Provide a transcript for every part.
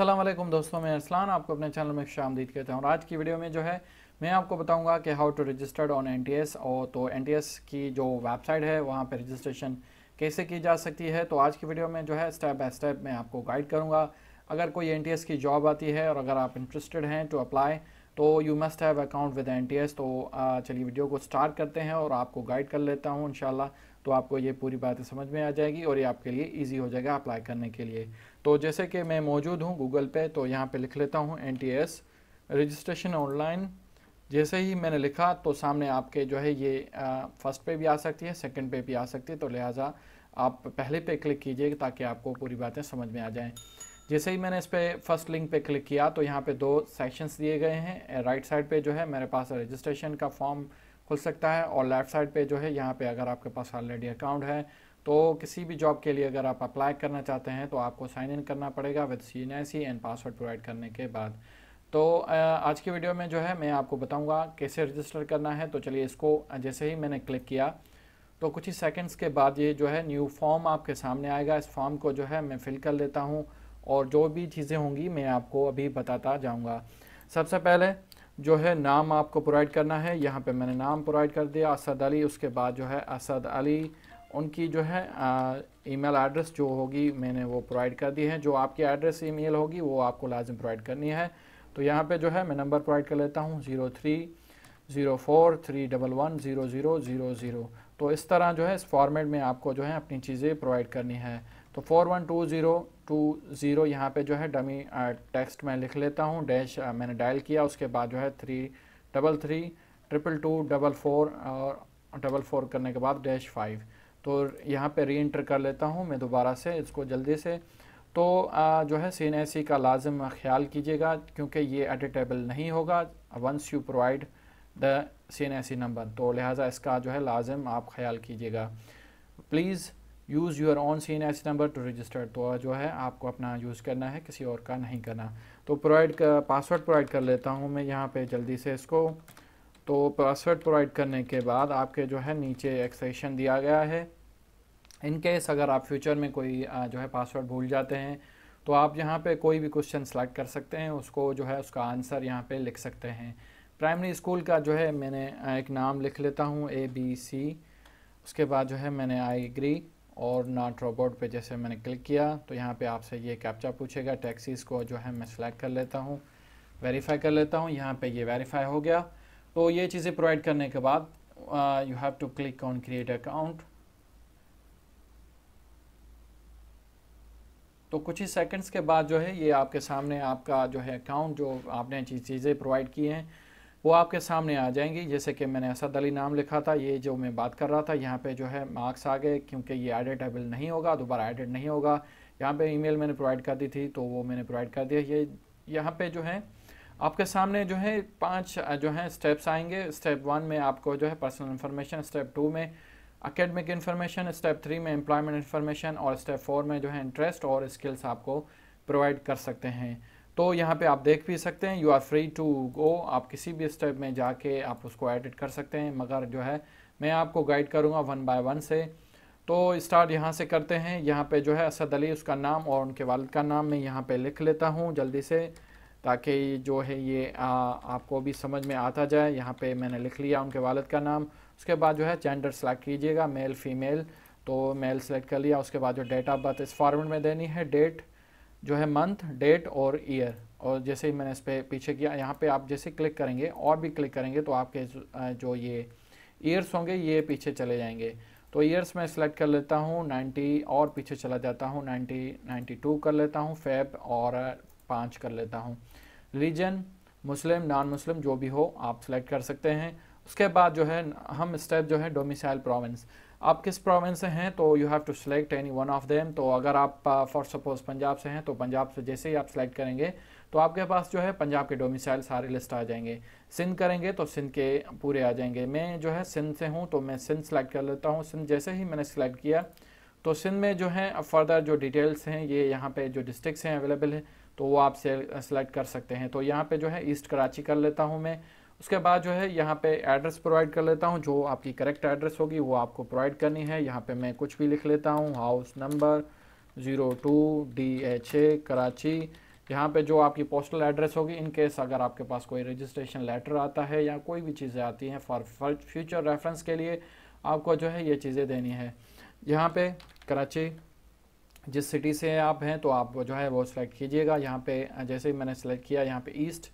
असलम दोस्तों मैं अरसलान आपको अपने चैनल में दीद कहता हूँ और आज की वीडियो में जो है मैं आपको बताऊंगा कि how to registered on N T S और तो एन टी एस की जो वेबसाइट है वहाँ पर रजिस्ट्रेशन कैसे की जा सकती है तो आज की वीडियो में जो है स्टेप बाय स्टेप मैं आपको गाइड करूँगा अगर कोई एन टी एस की जॉब आती है और अगर आप इंटरेस्टेड हैं टू अप्लाई तो you must have account with N T S तो चलिए वीडियो को स्टार्ट करते हैं और आपको गाइड कर लेता हूँ इन तो आपको ये पूरी बातें समझ में आ जाएगी और ये आपके लिए ईजी हो जाएगा अप्लाई करने के लिए तो जैसे कि मैं मौजूद हूँ गूगल पे तो यहाँ पे लिख लेता हूँ एन रजिस्ट्रेशन ऑनलाइन जैसे ही मैंने लिखा तो सामने आपके जो है ये फर्स्ट पे भी आ सकती है सेकंड पे भी आ सकती है तो लिहाजा आप पहले पे क्लिक कीजिए ताकि आपको पूरी बातें समझ में आ जाएँ जैसे ही मैंने इस पर फर्स्ट लिंक पे क्लिक किया तो यहाँ पे दो सेक्शंस दिए गए हैं राइट साइड पे जो है मेरे पास रजिस्ट्रेशन का फॉर्म खुल सकता है और लेफ़्ट साइड पे जो है यहाँ पे अगर आपके पास ऑलरेडी अकाउंट है तो किसी भी जॉब के लिए अगर आप अप्लाई करना चाहते हैं तो आपको साइन इन करना पड़ेगा with C N C and password provide करने के बाद तो आज की वीडियो में जो है मैं आपको बताऊँगा कैसे रजिस्टर करना है तो चलिए इसको जैसे ही मैंने क्लिक किया तो कुछ ही सेकेंड्स के बाद ये जो है न्यू फॉर्म आपके सामने आएगा इस फॉर्म को जो है मैं फिल कर लेता हूँ और जो भी चीज़ें होंगी मैं आपको अभी बताता जाऊँगा सबसे पहले जो है नाम आपको प्रोवाइड करना है यहाँ पे मैंने नाम प्रोवाइड कर दिया असद अली उसके बाद जो है असद अली उनकी जो है ईमेल एड्रेस जो होगी मैंने वो प्रोवाइड कर दी है जो आपकी एड्रेस ईमेल होगी वो आपको लाजम प्रोवाइड करनी है तो यहाँ पे जो है मैं नंबर प्रोवाइड कर लेता हूँ zero three zero four three double one zero zero zero zero तो इस तरह जो है इस फॉर्मेट में आपको जो है अपनी चीज़ें प्रोवाइड करनी है तो four one two zero two zero यहाँ पर जो है डमी टेक्स्ट uh, मैं लिख लेता हूँ डैश uh, मैंने डायल किया उसके बाद जो है three double three triple two double four और डबल फोर करने के बाद डैश फाइव तो यहाँ पे री इंटर कर लेता हूँ मैं दोबारा से इसको जल्दी से तो आ, uh, जो है सीन सी का लाजम ख्याल कीजिएगा क्योंकि ये एडिटेबल नहीं होगा once you provide the C N C number तो लिहाजा इसका जो है लाजम आप ख्याल कीजिएगा please use your own C N S number to register तो जो है आपको अपना यूज़ करना है किसी और का नहीं करना तो प्रोवाइड पासवर्ड प्रोवाइड कर लेता हूँ मैं यहाँ पे जल्दी से इसको तो पासवर्ड प्रोवाइड करने के बाद आपके जो है नीचे एक्सेशन दिया गया है इन केस अगर आप फ्यूचर में कोई जो है पासवर्ड भूल जाते हैं तो आप यहाँ पे कोई भी क्वेश्चन सेलेक्ट कर सकते हैं उसको जो है उसका आंसर यहाँ पे लिख सकते हैं प्राइमरी स्कूल का जो है मैंने एक नाम लिख लेता हूँ ए बी सी उसके बाद जो है मैंने आई एग्री और नॉट रोबोट पे जैसे मैंने क्लिक किया तो यहाँ पे आपसे ये कैप्चा पूछेगा टैक्सीज़ को जो है मैं सिलेक्ट कर लेता हूँ वेरीफाई कर लेता हूँ यहाँ पे ये वेरीफाई हो गया तो ये चीज़ें प्रोवाइड करने के बाद you have to click on create account तो कुछ ही सेकंड्स के बाद जो है ये आपके सामने आपका जो है अकाउंट जो आपने चीज़ें प्रोवाइड की हैं वो आपके सामने आ जाएंगी जैसे कि मैंने असद अली नाम लिखा था ये जो मैं बात कर रहा था यहाँ पे जो है मार्क्स आ गए क्योंकि ये एडिटेबल नहीं होगा दोबारा एडिट नहीं होगा यहाँ पे ईमेल मैंने प्रोवाइड कर दी थी तो वो मैंने प्रोवाइड कर दिया ये यहाँ पे जो है आपके सामने जो है पांच जो है स्टेप्स आएंगे स्टेप वन में आपको जो है पर्सनल इन्फॉर्मेशन स्टेप टू में अकेडमिक इन्फॉर्मेशन स्टेप थ्री में एम्प्लॉयमेंट इन्फॉर्मेशन और स्टेप फोर में जो है इंटरेस्ट और स्किल्स आपको प्रोवाइड कर सकते हैं तो यहाँ पे आप देख भी सकते हैं you are free to go आप किसी भी स्टेप में जाके आप उसको एडिट कर सकते हैं मगर जो है मैं आपको गाइड करूँगा वन बाय वन से तो स्टार्ट यहाँ से करते हैं यहाँ पे जो है असद अली उसका नाम और उनके वालद का नाम मैं यहाँ पे लिख लेता हूँ जल्दी से ताकि जो है ये आ, आपको भी समझ में आता जाए यहाँ पे मैंने लिख लिया उनके वालद का नाम उसके बाद जो है जेंडर सेलेक्ट कीजिएगा मेल फीमेल तो मेल सेलेक्ट कर लिया उसके बाद जो डेट ऑफ बर्थ इस फॉर्मेट में देनी है डेट जो है मंथ डेट और ईयर और जैसे ही मैंने इस पर पीछे किया यहाँ पे आप जैसे क्लिक करेंगे और भी क्लिक करेंगे तो आपके जो ये ईयर्स होंगे ये पीछे चले जाएंगे तो ईयर्स मैं सिलेक्ट कर लेता हूँ 90 और पीछे चला जाता हूँ 90 92 कर लेता हूँ फेब और पाँच कर लेता हूँ रीजन मुस्लिम नॉन मुस्लिम जो भी हो आप सेलेक्ट कर सकते हैं उसके बाद जो है हम स्टेप जो है डोमिसाइल प्रोविंस आप किस प्रोविंस से हैं तो you have to select any one of them तो अगर आप फॉर uh, सपोज पंजाब से हैं तो पंजाब से जैसे ही आप सेलेक्ट करेंगे तो आपके पास जो है पंजाब के डोमिसाइल सारे लिस्ट आ जाएंगे सिंध करेंगे तो सिंध के पूरे आ जाएंगे मैं जो है सिंध से हूँ तो मैं सिंध सेलेक्ट कर लेता हूँ सिंध जैसे ही मैंने सेलेक्ट किया तो सिंध में जो है फर्दर जो डिटेल्स हैं ये यहाँ पे जो डिस्ट्रिक्स हैं अवेलेबल हैं तो वो आप सेलेक्ट कर सकते हैं तो यहाँ पे जो है ईस्ट कराची कर लेता हूँ मैं उसके बाद जो है यहाँ पे एड्रेस प्रोवाइड कर लेता हूँ जो आपकी करेक्ट एड्रेस होगी वो आपको प्रोवाइड करनी है यहाँ पे मैं कुछ भी लिख लेता हूँ house number zero two D H A Karachi यहाँ पे जो आपकी पोस्टल एड्रेस होगी इन केस अगर आपके पास कोई रजिस्ट्रेशन लेटर आता है या कोई भी चीज़ें आती हैं फॉर फ्यूचर रेफरेंस के लिए आपको जो है ये चीज़ें देनी है यहाँ पर कराची जिस सिटी से आप हैं तो आप जो है वो सिलेक्ट कीजिएगा यहाँ पे जैसे ही मैंने सेलेक्ट किया यहाँ पे ईस्ट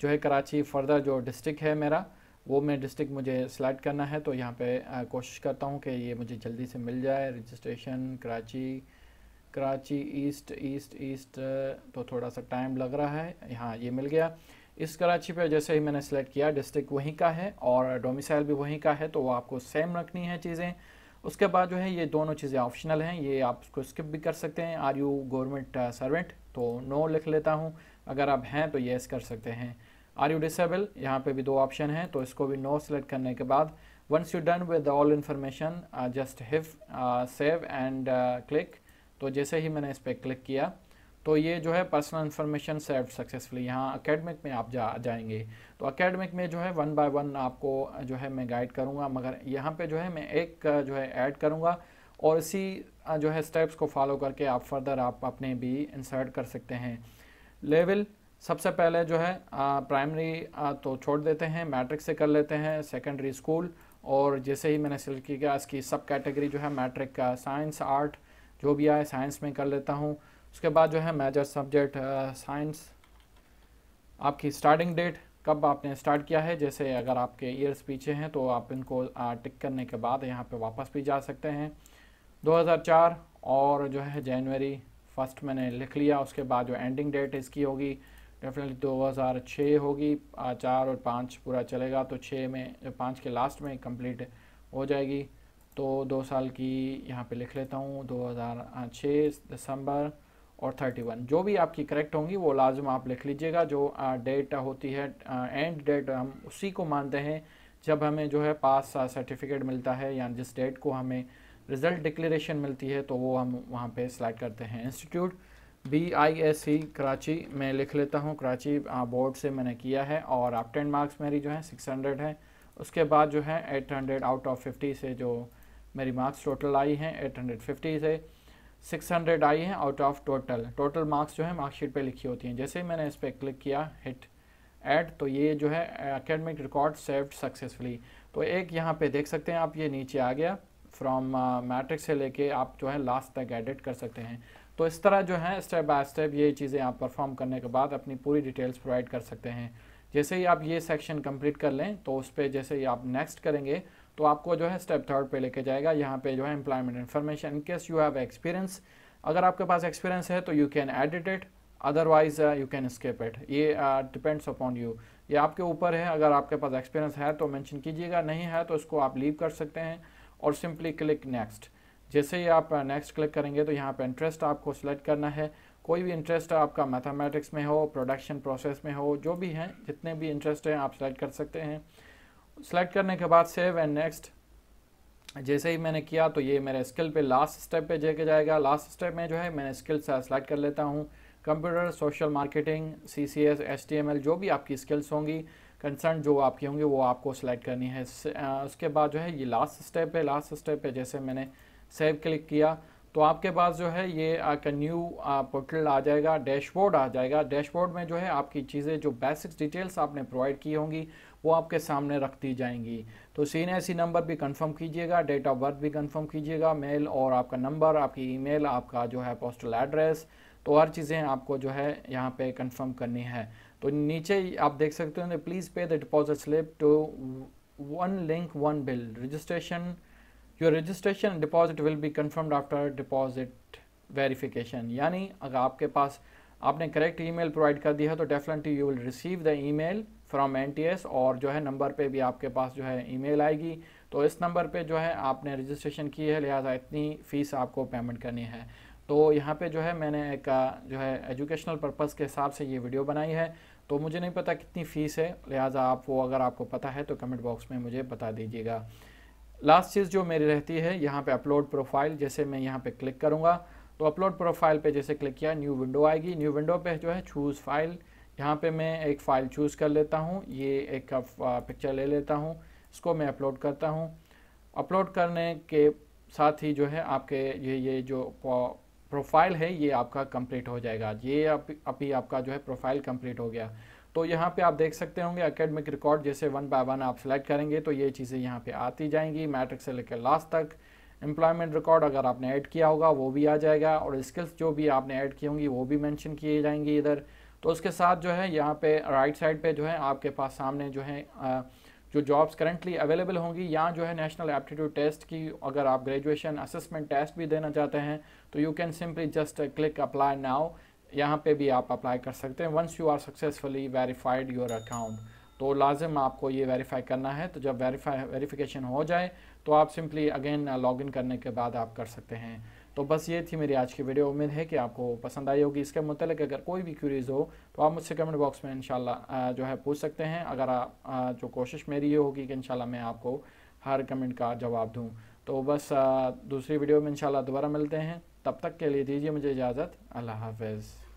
जो है कराची फर्दर जो डिस्ट्रिक्ट है मेरा वो मैं डिस्ट्रिक्ट मुझे सेलेक्ट करना है तो यहाँ पे आ, कोशिश करता हूँ कि ये मुझे जल्दी से मिल जाए registration Karachi Karachi east east east तो थोड़ा सा टाइम लग रहा है यहाँ ये मिल गया इस कराची पे जैसे ही मैंने सेलेक्ट किया डिस्ट्रिक्ट वहीं का है और डोमिसाइल भी वहीं का है तो वो आपको सेम रखनी है चीज़ें उसके बाद जो है ये दोनों चीज़ें ऑप्शनल हैं ये आप उसको स्किप भी कर सकते हैं आर यू गवर्नमेंट सर्वेंट तो नो लिख लेता हूँ अगर आप हैं तो येस कर सकते हैं आर यू डिसेबल यहाँ पे भी दो ऑप्शन हैं तो इसको भी नो सेलेक्ट करने के बाद once you done with all information just hit save and click तो जैसे ही मैंने इस पर क्लिक किया तो ये जो है पर्सनल इन्फॉर्मेशन सेव सक्सेसफुली यहाँ अकेडमिक में आप जा जाएंगे तो अकेडमिक में जो है वन बाय वन आपको uh, जो है मैं गाइड करूँगा मगर यहाँ पे जो है मैं एक uh, जो है ऐड करूँगा और इसी uh, जो है स्टेप्स को फॉलो करके आप फर्दर आप अपने भी इंसर्ट कर सकते हैं लेवल सबसे पहले जो है प्राइमरी तो छोड़ देते हैं मैट्रिक से कर लेते हैं सेकेंडरी स्कूल और जैसे ही मैंने सिलेक्ट किया इसकी सब कैटेगरी जो है मैट्रिक का साइंस आर्ट जो भी आए साइंस में कर लेता हूँ उसके बाद जो है मेजर सब्जेक्ट साइंस आपकी स्टार्टिंग डेट कब आपने स्टार्ट किया है जैसे अगर आपके ईयर्स पीछे हैं तो आप इनको टिक करने के बाद यहाँ पे वापस भी जा सकते हैं 2004 और जो है जनवरी फर्स्ट मैंने लिख लिया उसके बाद जो एंडिंग डेट इसकी होगी डेफिनेटली दो हज़ार छः होगी चार और पाँच पूरा चलेगा तो छः में जब पाँच के लास्ट में कंप्लीट हो जाएगी तो दो साल की यहाँ पे लिख लेता हूँ दो हज़ार छः दिसंबर और थर्टी वन जो भी आपकी करेक्ट होंगी वो लाजम आप लिख लीजिएगा जो डेट होती है एंड डेट हम उसी को मानते हैं जब हमें जो है पास सर्टिफिकेट मिलता है या जिस डेट को हमें रिज़ल्ट डिक्लेरेशन मिलती है तो वो हम वहाँ पे सिलेक्ट करते हैं institute B I S C Karachi मैं लिख लेता हूँ कराची बोर्ड से मैंने किया है और आप टेन मार्क्स मेरी जो है सिक्स हंड्रेड है उसके बाद जो है eight hundred out of fifty से जो मेरी मार्क्स टोटल आई हैं एट हंड्रेड फिफ्टी से सिक्स हंड्रेड आई हैं out of total total marks जो है मार्कशीट पे लिखी होती हैं जैसे ही मैंने इस पर क्लिक किया हिट ऐड तो ये जो है एकेडमिक रिकॉर्ड सेव्ड सक्सेसफुली तो एक यहाँ पे देख सकते हैं आप ये नीचे आ गया फ्रॉम मैट्रिक uh, से लेके आप जो है लास्ट तक एडिट कर सकते हैं तो इस तरह जो है स्टेप बाय स्टेप ये चीज़ें आप परफॉर्म करने के बाद अपनी पूरी डिटेल्स प्रोवाइड कर सकते हैं जैसे ही आप ये सेक्शन कंप्लीट कर लें तो उस पर जैसे ही आप नेक्स्ट करेंगे तो आपको जो है स्टेप थर्ड पे लेके जाएगा यहाँ पे जो है employment information in case you have experience अगर आपके पास एक्सपीरियंस है तो you can edit it otherwise you can skip it ये डिपेंड्स अपॉन यू ये आपके ऊपर है अगर आपके पास एक्सपीरियंस है तो मैंशन कीजिएगा नहीं है तो इसको आप लीव कर सकते हैं और सिंपली क्लिक नेक्स्ट जैसे ही आप नेक्स्ट क्लिक करेंगे तो यहाँ पर इंटरेस्ट आपको सेलेक्ट करना है कोई भी इंटरेस्ट आपका मैथमेटिक्स में हो प्रोडक्शन प्रोसेस में हो जो भी हैं जितने भी इंटरेस्ट हैं आप सेलेक्ट कर सकते हैं सेलेक्ट करने के बाद सेव एंड नेक्स्ट जैसे ही मैंने किया तो ये मेरे स्किल पे लास्ट स्टेप पे लेके जाएगा लास्ट स्टेप में जो है मैंने स्किल सेलेक्ट कर लेता हूँ computer social marketing C C S S T M L जो भी आपकी स्किल्स होंगी कंसर्न जो आपकी होंगी वो आपको सेलेक्ट करनी है उसके बाद जो है ये लास्ट स्टेप है लास्ट स्टेप पर जैसे मैंने सेव क्लिक किया तो आपके पास जो है ये आपका न्यू पोर्टल आ जाएगा डैशबोर्ड आ जाएगा डैशबोर्ड में जो है आपकी चीज़ें जो बेसिक्स डिटेल्स आपने प्रोवाइड की होंगी वो आपके सामने रख दी जाएंगी तो सीन सी नंबर भी कंफर्म कीजिएगा डेट ऑफ बर्थ भी कंफर्म कीजिएगा मेल और आपका नंबर आपकी ईमेल आपका जो है पोस्टल एड्रेस तो हर चीज़ें आपको जो है यहाँ पे कंफर्म करनी है तो नीचे आप देख सकते हो please pay the deposit slip to one link one bill registration your registration deposit will be confirmed after deposit verification यानी अगर आपके पास आपने करेक्ट ईमेल प्रोवाइड कर दिया है तो definitely you will receive the email from S और जो है नंबर पे भी आपके पास जो है ईमेल आएगी तो इस नंबर पे जो है आपने रजिस्ट्रेशन की है लिहाजा इतनी फ़ीस आपको पेमेंट करनी है तो यहाँ पे जो है मैंने एक जो है एजुकेशनल पर्पज़ के हिसाब से ये वीडियो बनाई है तो मुझे नहीं पता कितनी फ़ीस है लिहाजा आप वो अगर आपको पता है तो कमेंट बॉक्स में मुझे बता दीजिएगा लास्ट चीज़ जो मेरी रहती है यहाँ पे अपलोड प्रोफाइल जैसे मैं यहाँ पे क्लिक करूँगा तो अपलोड प्रोफाइल पे जैसे क्लिक किया न्यू विंडो आएगी न्यू विंडो पे जो है चूज़ फाइल यहाँ पे मैं एक फ़ाइल चूज़ कर लेता हूँ ये एक पिक्चर ले लेता हूँ इसको मैं अपलोड करता हूँ अपलोड करने के साथ ही जो है आपके ये ये जो प्रोफाइल है ये आपका कम्प्लीट हो जाएगा ये अभी आपका जो है प्रोफाइल कम्प्लीट हो गया तो यहाँ पे आप देख सकते होंगे अकेडमिक रिकॉर्ड जैसे वन बाय वन आप सेलेक्ट करेंगे तो ये चीज़ें यहाँ पे आती जाएंगी मैट्रिक से लेकर लास्ट तक एम्प्लॉयमेंट रिकॉर्ड अगर आपने ऐड किया होगा वो भी आ जाएगा और स्किल्स जो भी आपने ऐड की होंगी वो भी मैंशन किए जाएंगी इधर तो उसके साथ जो है यहाँ पे राइट साइड पे जो है आपके पास सामने जो है आ, जो जॉब्स करंटली अवेलेबल होंगी या जो है नेशनल एप्टीट्यूड टेस्ट की अगर आप ग्रेजुएशन असेसमेंट टेस्ट भी देना चाहते हैं तो you can simply just click apply now यहाँ पे भी आप अप्लाई कर सकते हैं once you are successfully verified your account तो लाजम आपको ये वेरीफाई करना है तो जब वेरीफाई वेरीफिकेशन हो जाए तो आप सिंपली अगेन लॉगिन करने के बाद आप कर सकते हैं तो बस ये थी मेरी आज की वीडियो उम्मीद है कि आपको पसंद आई होगी इसके मतलब अगर कोई भी क्यूरीज़ हो तो आप मुझसे कमेंट बॉक्स में इनशाला uh, जो है पूछ सकते हैं अगर आप uh, जो कोशिश मेरी ये होगी कि इनशाला मैं आपको हर कमेंट का जवाब दूँ तो बस uh, दूसरी वीडियो में इंशाल्लाह दोबारा मिलते हैं तब तक के लिए दीजिए मुझे इजाज़त अल्लाह हाफिज़